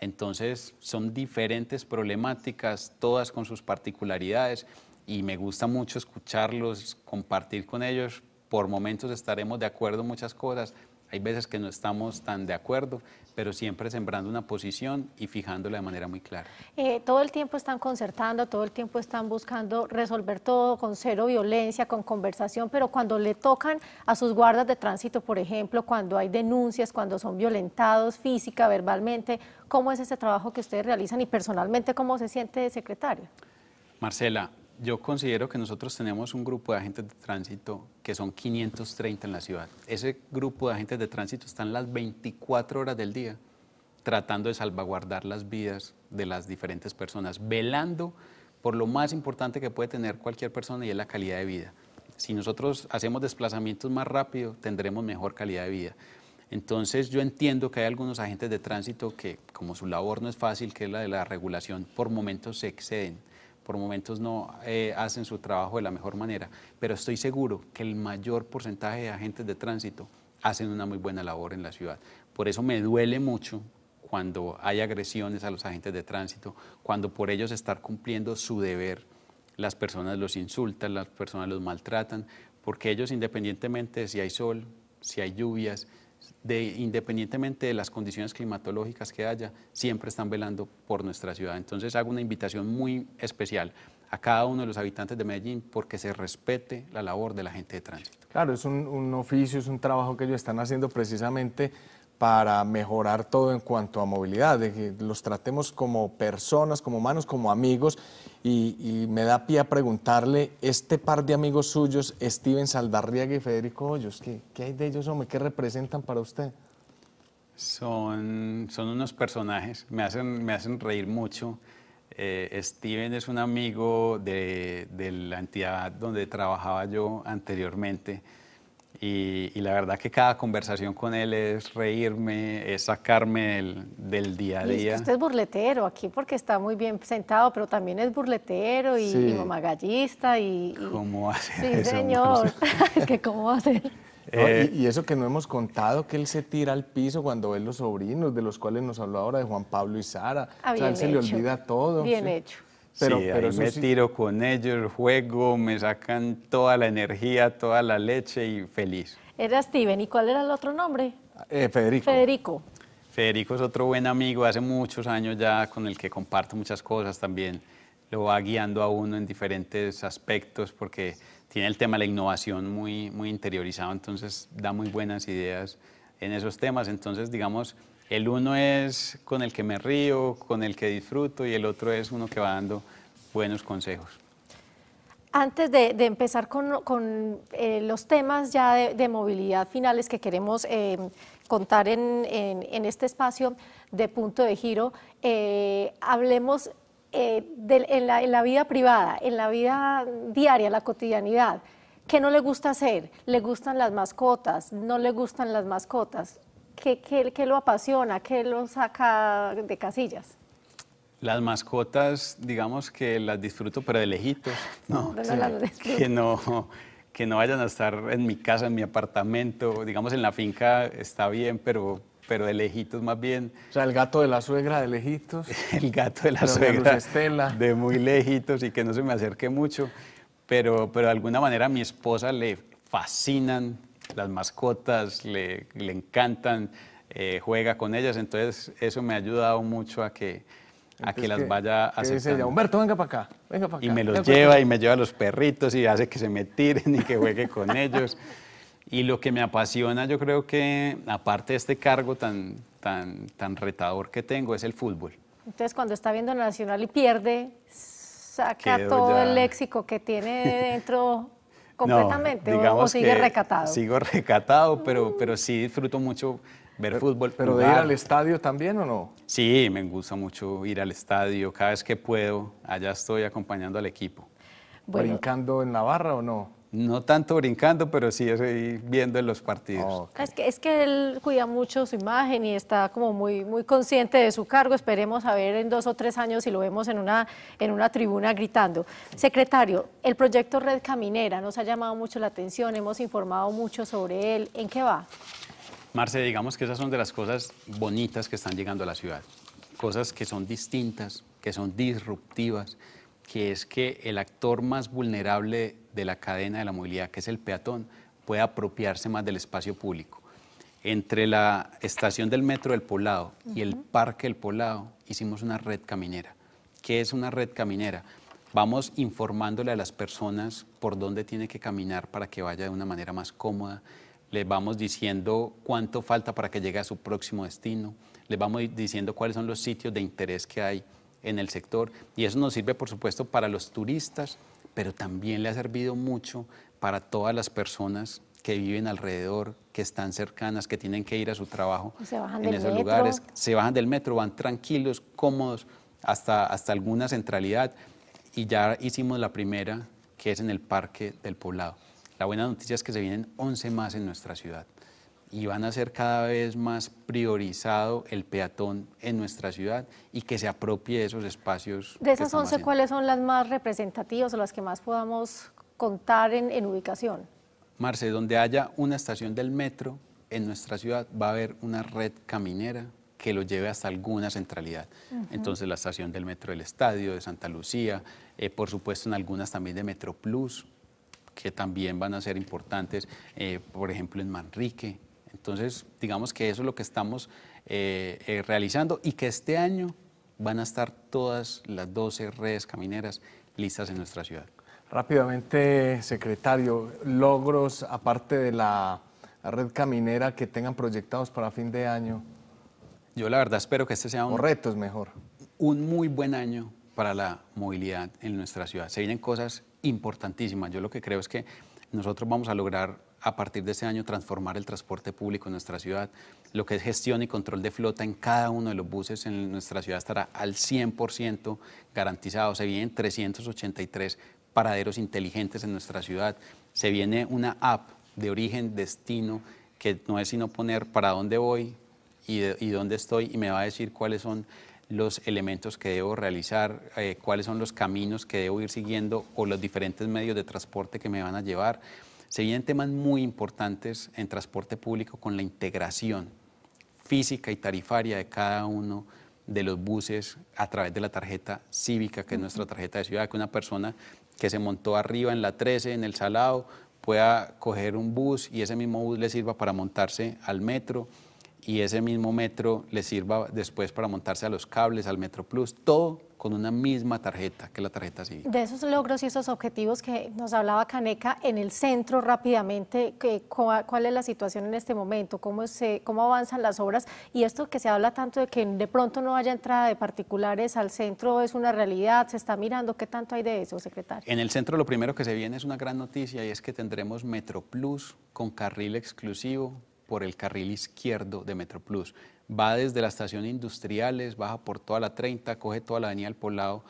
entonces son diferentes problemáticas, todas con sus particularidades y me gusta mucho escucharlos, compartir con ellos. Por momentos estaremos de acuerdo en muchas cosas, hay veces que no estamos tan de acuerdo, pero siempre sembrando una posición y fijándola de manera muy clara. Eh, todo el tiempo están concertando, todo el tiempo están buscando resolver todo con cero violencia, con conversación, pero cuando le tocan a sus guardas de tránsito, por ejemplo, cuando hay denuncias, cuando son violentados física, verbalmente, ¿cómo es ese trabajo que ustedes realizan y personalmente cómo se siente de secretario? Marcela, yo considero que nosotros tenemos un grupo de agentes de tránsito que son 530 en la ciudad. Ese grupo de agentes de tránsito están las 24 horas del día tratando de salvaguardar las vidas de las diferentes personas, velando por lo más importante que puede tener cualquier persona y es la calidad de vida. Si nosotros hacemos desplazamientos más rápido, tendremos mejor calidad de vida. Entonces yo entiendo que hay algunos agentes de tránsito que, como su labor no es fácil, que es la de la regulación, por momentos se exceden por momentos no eh, hacen su trabajo de la mejor manera, pero estoy seguro que el mayor porcentaje de agentes de tránsito hacen una muy buena labor en la ciudad. Por eso me duele mucho cuando hay agresiones a los agentes de tránsito, cuando por ellos estar cumpliendo su deber, las personas los insultan, las personas los maltratan, porque ellos independientemente si hay sol, si hay lluvias, independientemente de las condiciones climatológicas que haya, siempre están velando por nuestra ciudad. Entonces hago una invitación muy especial a cada uno de los habitantes de Medellín porque se respete la labor de la gente de tránsito. Claro, es un, un oficio, es un trabajo que ellos están haciendo precisamente para mejorar todo en cuanto a movilidad, de que los tratemos como personas, como humanos, como amigos. Y, me da pie a preguntarle, este par de amigos suyos, Steven Saldarriaga y Federico Hoyos, ¿qué, qué hay de ellos, hombre? ¿Qué representan para usted? Son, son unos personajes, me hacen, me hacen reír mucho. Eh, Steven es un amigo de, de la entidad donde trabajaba yo anteriormente y, la verdad que cada conversación con él es reírme, es sacarme del, del día a día. Y es que usted es burletero aquí porque está muy bien sentado, pero también es burletero y, magallista y mamagallista ¿Cómo va a ser Sí, señor. que cómo va a ser. Eh, y, eso que no hemos contado, que él se tira al piso cuando ve los sobrinos, de los cuales nos habló ahora de Juan Pablo y Sara. Ah, o sea, él se le olvida todo. Bien hecho. Pero, sí, me tiro con ellos, juego, me sacan toda la energía, toda la leche y feliz. Era Steven, ¿y cuál era el otro nombre? Eh, Federico. Federico. Federico es otro buen amigo, hace muchos años ya con el que comparto muchas cosas también. Lo va guiando a uno en diferentes aspectos porque tiene el tema de la innovación muy, muy interiorizado, entonces da muy buenas ideas en esos temas. Entonces, digamos, el uno es con el que me río, con el que disfruto y el otro es uno que va dando buenos consejos. Antes de, empezar con, eh, los temas ya de, movilidad finales que queremos eh, contar en, este espacio de punto de giro, eh, hablemos la, en, la, vida privada, en la vida diaria, la cotidianidad. ¿Qué no le gusta hacer? ¿Le gustan las mascotas? ¿No le gustan las mascotas? ¿Qué, qué, lo apasiona? ¿Qué lo saca de casillas? Las mascotas, digamos que las disfruto, pero de lejitos, ¿no? que no que no vayan a estar en mi casa, en mi apartamento, digamos en la finca está bien, pero, pero de lejitos más bien. O sea, el gato de la suegra de lejitos. el gato de la suegra de, de muy lejitos y que no se me acerque mucho, pero, pero de alguna manera a mi esposa le fascinan las mascotas, le, le encantan, eh, juega con ellas, entonces eso me ha ayudado mucho a que, a que, las vaya aceptando. Dice Humberto, venga para acá, venga para acá. Y me los lleva y me lleva a los perritos y hace que se me tiren y que juegue con ellos. Y lo que me apasiona, yo creo que, aparte de este cargo tan, tan, tan retador que tengo, es el fútbol. Entonces, cuando está viendo Nacional y pierde, saca todo el léxico que tiene dentro completamente no, o, sigue recatado? Sigo recatado, pero, pero sí disfruto mucho ver fútbol. ¿Pero de ir al estadio también o no? Sí, me gusta mucho ir al estadio. Cada vez que puedo, allá estoy acompañando al equipo. ¿Brincando en Navarra o no? No tanto brincando, pero sí viendo en los partidos. Ah, es, que, es él cuida mucho su imagen y está como muy, muy consciente de su cargo. Esperemos a ver en dos o tres años si lo vemos en una, en una tribuna gritando. Secretario, el proyecto Red Caminera nos ha llamado mucho la atención, hemos informado mucho sobre él. ¿En qué va? Marce, digamos que esas son de las cosas bonitas que están llegando a la ciudad. Cosas que son distintas, que son disruptivas, que es que el actor más vulnerable de la cadena de la movilidad, que es el peatón, puede apropiarse más del espacio público. Entre la estación del metro del Poblado y el parque del Poblado hicimos una red caminera. ¿Qué es una red caminera? Vamos informándole a las personas por dónde tiene que caminar para que vaya de una manera más cómoda. le vamos diciendo cuánto falta para que llegue a su próximo destino. le vamos diciendo cuáles son los sitios de interés que hay en el sector y eso nos sirve por supuesto para los turistas, pero también le ha servido mucho para todas las personas que viven alrededor, que están cercanas, que tienen que ir a su trabajo bajan en del esos metro. lugares, se bajan del metro, van tranquilos, cómodos, hasta, hasta alguna centralidad. Y ya hicimos la primera, que es en el Parque del Poblado. La buena noticia es que se vienen 11 más en nuestra ciudad y van a ser cada vez más priorizado el peatón en nuestra ciudad y que se apropie de esos espacios. De esas 11, ¿cuáles son las más representativas o las que más podamos contar en, en ubicación? Marce, donde haya una estación del metro en nuestra ciudad va a haber una red caminera que lo lleve hasta alguna centralidad. Entonces la estación del metro del Estadio, de Santa Lucía, eh, por supuesto en algunas también de Metro Plus, que también van a ser importantes, eh, por ejemplo en Manrique, entonces, digamos que eso es lo que estamos eh, eh, realizando y que este año van a estar todas las 12 redes camineras listas en nuestra ciudad. Rápidamente, secretario, logros aparte de la red caminera que tengan proyectados para fin de año. Yo la verdad espero que este sea un... reto retos mejor. Un muy buen año para la movilidad en nuestra ciudad. Se vienen cosas importantísimas. Yo lo que creo es que nosotros vamos a lograr a partir de ese año transformar el transporte público en nuestra ciudad. Lo que es gestión y control de flota en cada uno de los buses en nuestra ciudad estará al 100% garantizado. Se vienen 383 paraderos inteligentes en nuestra ciudad. Se viene una app de origen, destino, que no es sino poner para dónde voy y, dónde estoy y me va a decir cuáles son los elementos que debo realizar, eh, cuáles son los caminos que debo ir siguiendo o los diferentes medios de transporte que me van a llevar. Se vienen temas muy importantes en transporte público con la integración física y tarifaria de cada uno de los buses a través de la tarjeta cívica, que es nuestra tarjeta de ciudad, que una persona que se montó arriba en la 13, en el Salado, pueda coger un bus y ese mismo bus le sirva para montarse al metro, y ese mismo metro le sirva después para montarse a los cables, al Metro Plus, todo con una misma tarjeta, que la tarjeta sigue. De esos logros y esos objetivos que nos hablaba Caneca en el centro rápidamente, ¿cuál es la situación en este momento? ¿Cómo, se, ¿Cómo avanzan las obras? Y esto que se habla tanto de que de pronto no haya entrada de particulares al centro es una realidad, se está mirando, ¿qué tanto hay de eso, secretario? En el centro lo primero que se viene es una gran noticia y es que tendremos Metro Plus con carril exclusivo por el carril izquierdo de Metroplus. Va desde la estación Industriales, baja por toda la 30, coge toda la avenida del Poblado,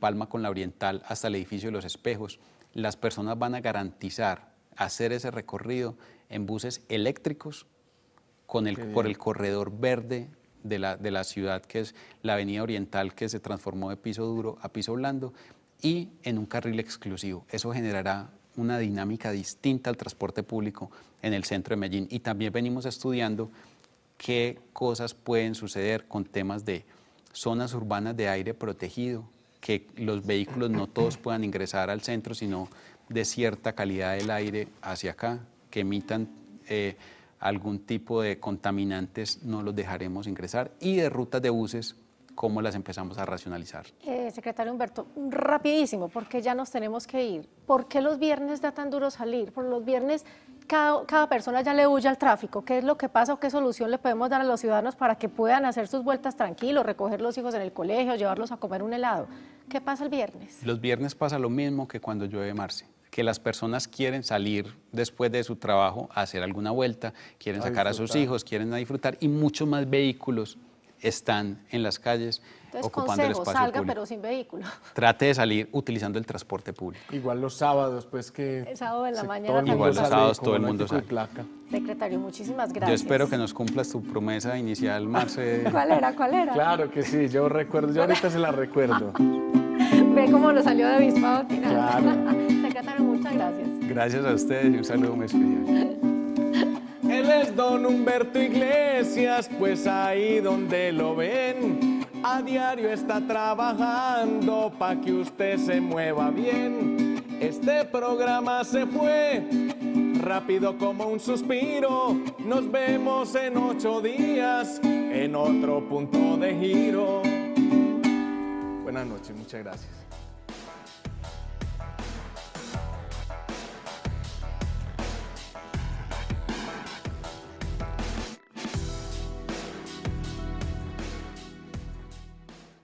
Palma con la Oriental hasta el edificio de los Espejos. Las personas van a garantizar hacer ese recorrido en buses eléctricos con el, por el corredor verde de la, de la ciudad, que es la avenida Oriental, que se transformó de piso duro a piso blando, y en un carril exclusivo. Eso generará una dinámica distinta al transporte público en el centro de Medellín. Y también venimos estudiando qué cosas pueden suceder con temas de zonas urbanas de aire protegido, que los vehículos no todos puedan ingresar al centro, sino de cierta calidad del aire hacia acá, que emitan eh, algún tipo de contaminantes, no los dejaremos ingresar, y de rutas de buses cómo las empezamos a racionalizar. Eh, secretario Humberto, rapidísimo, porque ya nos tenemos que ir. ¿Por qué los viernes da tan duro salir? Por los viernes cada, cada, persona ya le huye al tráfico. ¿Qué es lo que pasa o qué solución le podemos dar a los ciudadanos para que puedan hacer sus vueltas tranquilos, recoger los hijos en el colegio, llevarlos a comer un helado? ¿Qué pasa el viernes? Los viernes pasa lo mismo que cuando llueve Marce que las personas quieren salir después de su trabajo a hacer alguna vuelta, quieren sacar a sus hijos, quieren disfrutar y muchos más vehículos están en las calles ocupando el espacio salga, pero sin vehículo. Trate de salir utilizando el transporte público. Igual los sábados, pues que... El sábado de la mañana. Todo igual los sábados todo el mundo sale. Placa. Secretario, muchísimas gracias. Yo espero que nos cumplas tu promesa inicial, Marce. ¿Cuál era? ¿Cuál era? Claro que sí, yo recuerdo, yo ahorita se la recuerdo. Ve cómo nos salió de obispado final. Claro. Secretario, muchas gracias. Gracias a ustedes y un saludo muy don Humberto Iglesias, pues ahí donde lo ven, a diario está trabajando para que usted se mueva bien. Este programa se fue rápido como un suspiro. Nos vemos en ocho días en otro punto de giro. Buenas noches, muchas gracias.